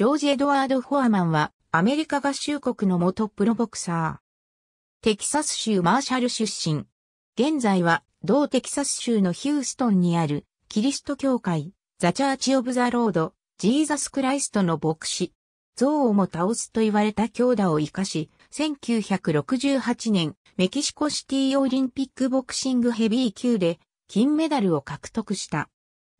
ジョージ・エドワード・フォアマンは、アメリカ合衆国の元プロボクサー。テキサス州マーシャル出身。現在は、同テキサス州のヒューストンにある、キリスト教会、ザ・チャーチ・オブ・ザ・ロード、ジーザス・クライストの牧師。憎悪も倒すと言われた強打を生かし、1968年、メキシコシティオリンピックボクシングヘビー級で、金メダルを獲得した。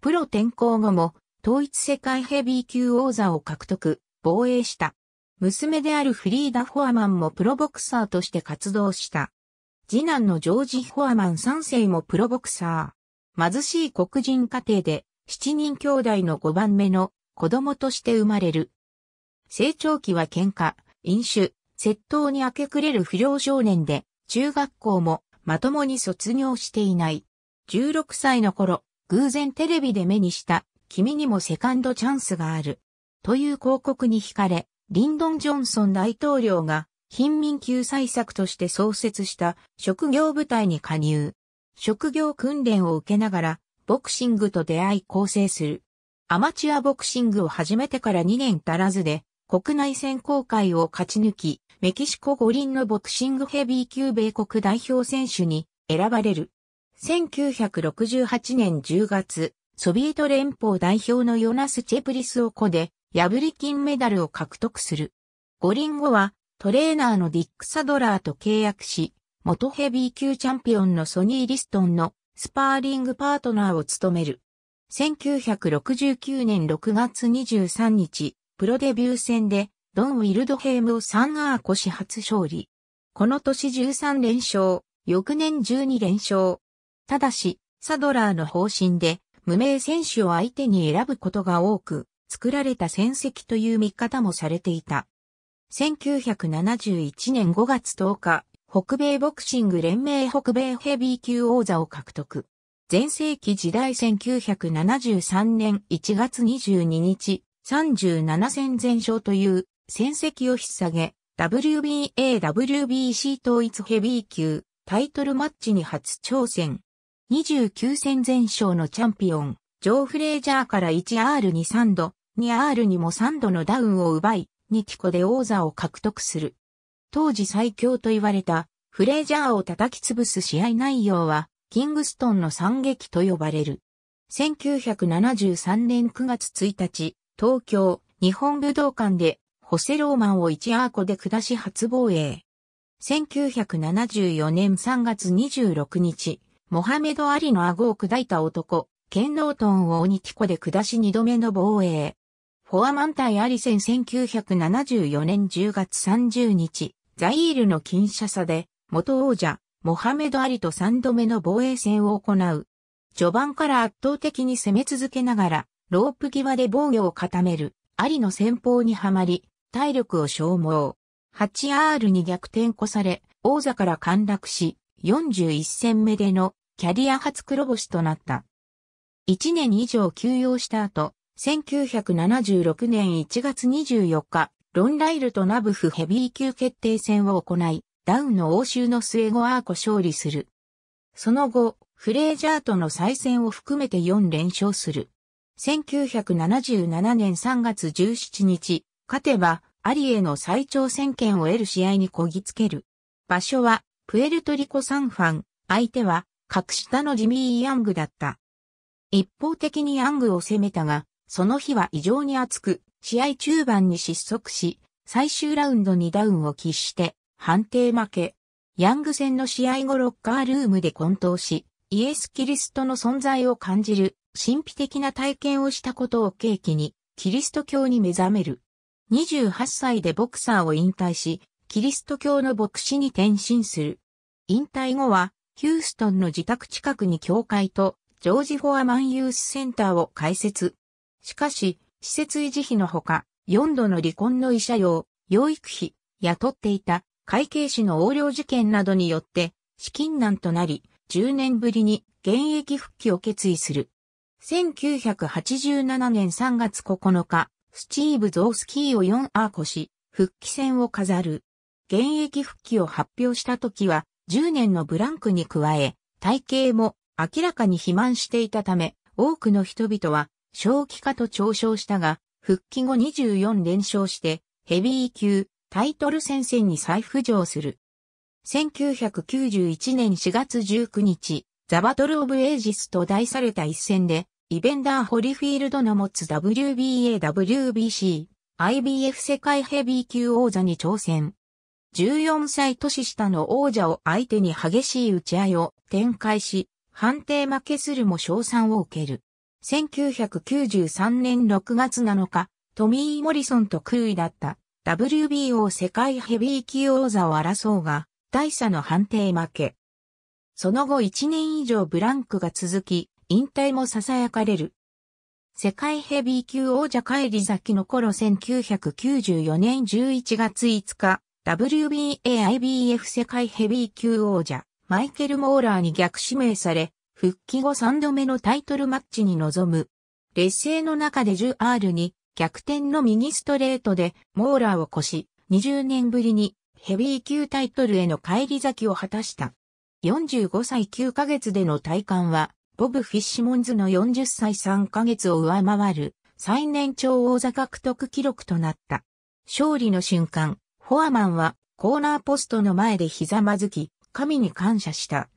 プロ転向後も、統一世界ヘビー級王座を獲得、防衛した。娘であるフリーダ・フォアマンもプロボクサーとして活動した。次男のジョージ・フォアマン3世もプロボクサー。貧しい黒人家庭で、7人兄弟の5番目の子供として生まれる。成長期は喧嘩、飲酒、窃盗に明け暮れる不良少年で、中学校もまともに卒業していない。16歳の頃、偶然テレビで目にした君にもセカンドチャンスがある。という広告に惹かれ、リンドン・ジョンソン大統領が貧民救済策として創設した職業部隊に加入。職業訓練を受けながらボクシングと出会い構成する。アマチュアボクシングを始めてから2年足らずで国内選考会を勝ち抜き、メキシコ五輪のボクシングヘビー級米国代表選手に選ばれる。1968年10月、ソビエト連邦代表のヨナス・チェプリスを子で、破り金メダルを獲得する。五輪後は、トレーナーのディック・サドラーと契約し、元ヘビー級チャンピオンのソニー・リストンのスパーリングパートナーを務める。1969年6月23日、プロデビュー戦で、ドン・ウィルドヘイムを3アーコ始発勝利。この年13連勝、翌年12連勝。ただし、サドラーの方針で、無名選手を相手に選ぶことが多く、作られた戦績という見方もされていた。1971年5月10日、北米ボクシング連盟北米ヘビー級王座を獲得。前世紀時代1973年1月22日、37戦全勝という戦績を引っ提げ、WBA、WBC 統一ヘビー級タイトルマッチに初挑戦。29戦全勝のチャンピオン、ジョー・フレージャーから 1R に3度、2R にも3度のダウンを奪い、ニキコで王座を獲得する。当時最強と言われたフレージャーを叩き潰す試合内容は、キングストンの惨劇と呼ばれる。1973年9月1日、東京、日本武道館で、ホセローマンを1アーコで下し初防衛。1974年3月26日、モハメド・アリの顎を砕いた男、ケンロートンを鬼キコで下し二度目の防衛。フォアマン対アリ戦1974年10月30日、ザイールの近射差で、元王者、モハメド・アリと三度目の防衛戦を行う。序盤から圧倒的に攻め続けながら、ロープ際で防御を固める、アリの戦法にはまり、体力を消耗。8R に逆転こされ、王座から陥落し、41戦目でのキャリア初黒星となった。1年以上休養した後、1976年1月24日、ロンライルとナブフヘビー級決定戦を行い、ダウンの応酬の末ゴアーコ勝利する。その後、フレージャーとの再戦を含めて4連勝する。1977年3月17日、勝てば、アリエの最長戦権を得る試合にこぎつける。場所は、プエルトリコ・サンファン、相手は、格下のジミー・ヤングだった。一方的にヤングを攻めたが、その日は異常に熱く、試合中盤に失速し、最終ラウンドにダウンを喫して、判定負け。ヤング戦の試合後ロッカールームで混沌し、イエス・キリストの存在を感じる、神秘的な体験をしたことを契機に、キリスト教に目覚める。28歳でボクサーを引退し、キリスト教の牧師に転身する。引退後は、ヒューストンの自宅近くに教会とジョージ・フォアマンユースセンターを開設。しかし、施設維持費のほか、4度の離婚の慰謝料、養育費、雇っていた会計士の横領事件などによって、資金難となり、10年ぶりに現役復帰を決意する。1987年3月9日、スチーブ・ゾースキーを4アーコし、復帰戦を飾る。現役復帰を発表した時は、10年のブランクに加え、体型も明らかに肥満していたため、多くの人々は正気化と嘲笑したが、復帰後24連勝して、ヘビー級タイトル戦線に再浮上する。1991年4月19日、ザバトル・オブ・エイジスと題された一戦で、イベンダー・ホリフィールドの持つ WBA、WBC、IBF 世界ヘビー級王座に挑戦。14歳年下の王者を相手に激しい打ち合いを展開し、判定負けするも賞賛を受ける。1993年6月7日、トミー・モリソンと空位だった WBO 世界ヘビー級王座を争うが、大差の判定負け。その後1年以上ブランクが続き、引退も囁かれる。世界ヘビー級王者帰り咲きの頃1994年11月5日、WBA-IBF 世界ヘビー級王者、マイケル・モーラーに逆指名され、復帰後3度目のタイトルマッチに臨む。劣勢の中で 10R に逆転の右ストレートでモーラーを越し、20年ぶりにヘビー級タイトルへの帰り咲きを果たした。45歳9ヶ月での体感は、ボブ・フィッシュモンズの40歳3ヶ月を上回る最年長王座獲得記録となった。勝利の瞬間、フォアマンはコーナーポストの前でひざまずき、神に感謝した。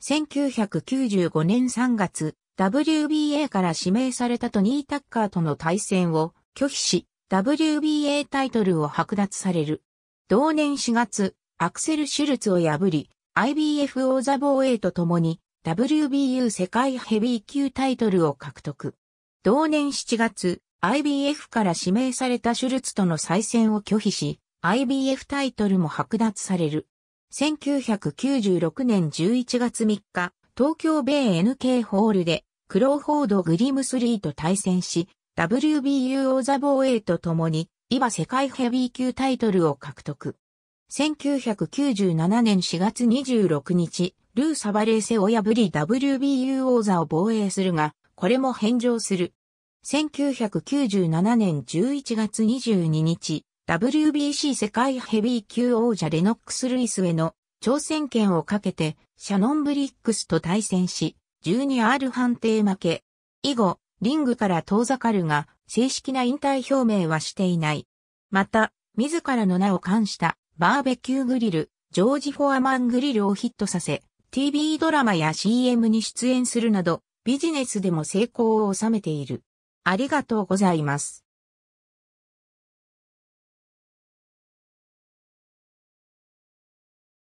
1995年3月、WBA から指名されたトニー・タッカーとの対戦を拒否し、WBA タイトルを剥奪される。同年4月、アクセル・シュルツを破り、IBF 王座防衛とと共に、WBU 世界ヘビー級タイトルを獲得。同年7月、IBF から指名されたシュルツとの再戦を拒否し、IBF タイトルも剥奪される。1996年11月3日、東京米 NK ホールで、クローフォード・グリムスリーと対戦し、WBU 王座防衛とともに、今世界ヘビー級タイトルを獲得。1997年4月26日、ルー・サバレーセを破り WBU 王座を防衛するが、これも返上する。1997年11月22日、WBC 世界ヘビー級王者レノックス・ルイスへの挑戦権をかけてシャノン・ブリックスと対戦し、12R 判定負け。以後、リングから遠ざかるが、正式な引退表明はしていない。また、自らの名を冠したバーベキューグリル、ジョージ・フォアマングリルをヒットさせ、TV ドラマや CM に出演するなど、ビジネスでも成功を収めている。ありがとうございます。